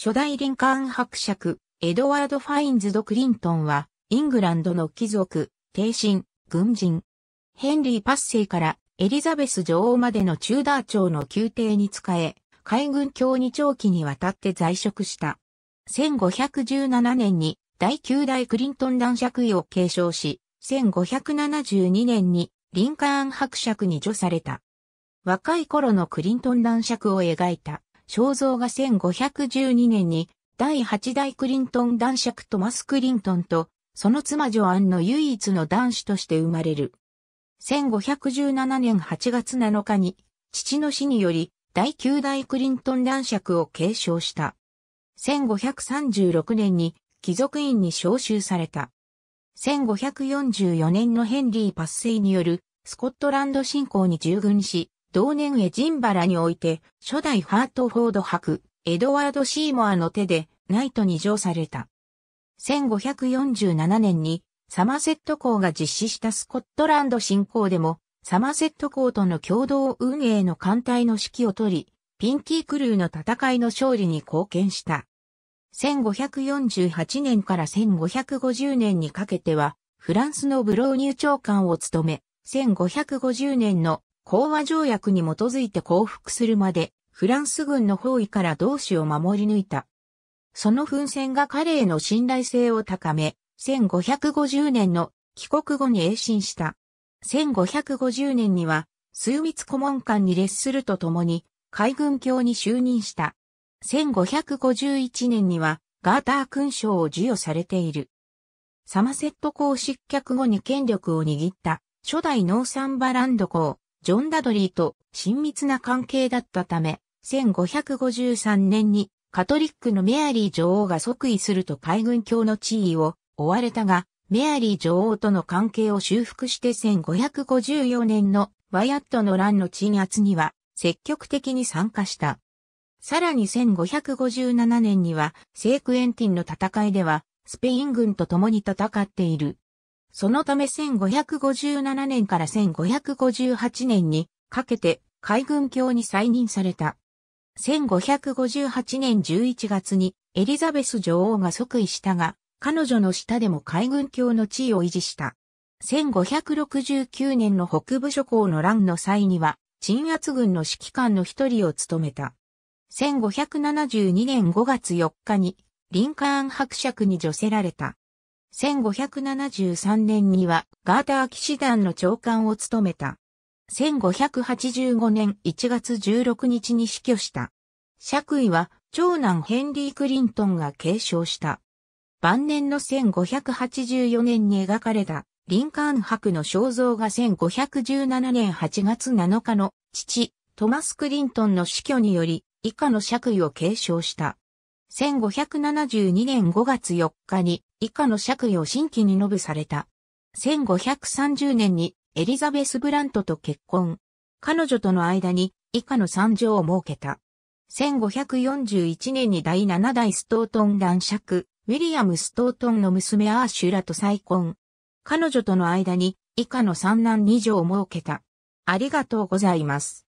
初代リンカーン伯爵、エドワード・ファインズ・ド・クリントンは、イングランドの貴族、帝臣、軍人。ヘンリー・パッセイからエリザベス女王までのチューダー朝の宮廷に仕え、海軍教に長期にわたって在職した。1517年に第9代クリントン男爵位を継承し、1572年にリンカーン伯爵に除された。若い頃のクリントン男爵を描いた。肖像が1512年に第8代クリントン男爵トマス・クリントンと、その妻ジョアンの唯一の男子として生まれる。1517年8月7日に、父の死により、第9代クリントン男爵を継承した。1536年に貴族院に召集された。1544年のヘンリー・パッセイによるスコットランド侵攻に従軍し、同年エジンバラにおいて、初代ハートフォード博、エドワード・シーモアの手で、ナイトに上された。1547年に、サマセット校が実施したスコットランド侵攻でも、サマセット校との共同運営の艦隊の指揮を取り、ピンキークルーの戦いの勝利に貢献した。1548年から1550年にかけては、フランスのブローニュ長官を務め、1550年の講和条約に基づいて降伏するまで、フランス軍の包囲から同志を守り抜いた。その奮戦が彼への信頼性を高め、1550年の帰国後に栄進した。1550年には、枢密顧問官に列するとともに、海軍卿に就任した。1551年には、ガーター勲章を授与されている。サマセット公失脚後に権力を握った、初代ノーサンバランド公、ジョン・ダドリーと親密な関係だったため、1553年にカトリックのメアリー女王が即位すると海軍卿の地位を追われたが、メアリー女王との関係を修復して1554年のワイアットの乱の鎮圧には積極的に参加した。さらに1557年には、セークエンティンの戦いでは、スペイン軍と共に戦っているそのため1557年から1558年にかけて海軍卿に再任された。1558年11月にエリザベス女王が即位したが、彼女の下でも海軍卿の地位を維持した。1569年の北部諸侯の乱の際には、鎮圧軍の指揮官の一人を務めた。1572年5月4日に、リンカーン伯爵に助せられた。1573年にはガーター騎士団の長官を務めた。1585年1月16日に死去した。爵位は長男ヘンリー・クリントンが継承した。晩年の1584年に描かれたリンカーン博の肖像が1517年8月7日の父、トマス・クリントンの死去により以下の爵位を継承した。1572年5月4日に以下の爵位を新規に述べされた。1530年にエリザベス・ブラントと結婚。彼女との間に以下の三女を設けた。1541年に第7代ストートン男爵、ウィリアム・ストートンの娘アーシュラと再婚。彼女との間に以下の三男二女を設けた。ありがとうございます。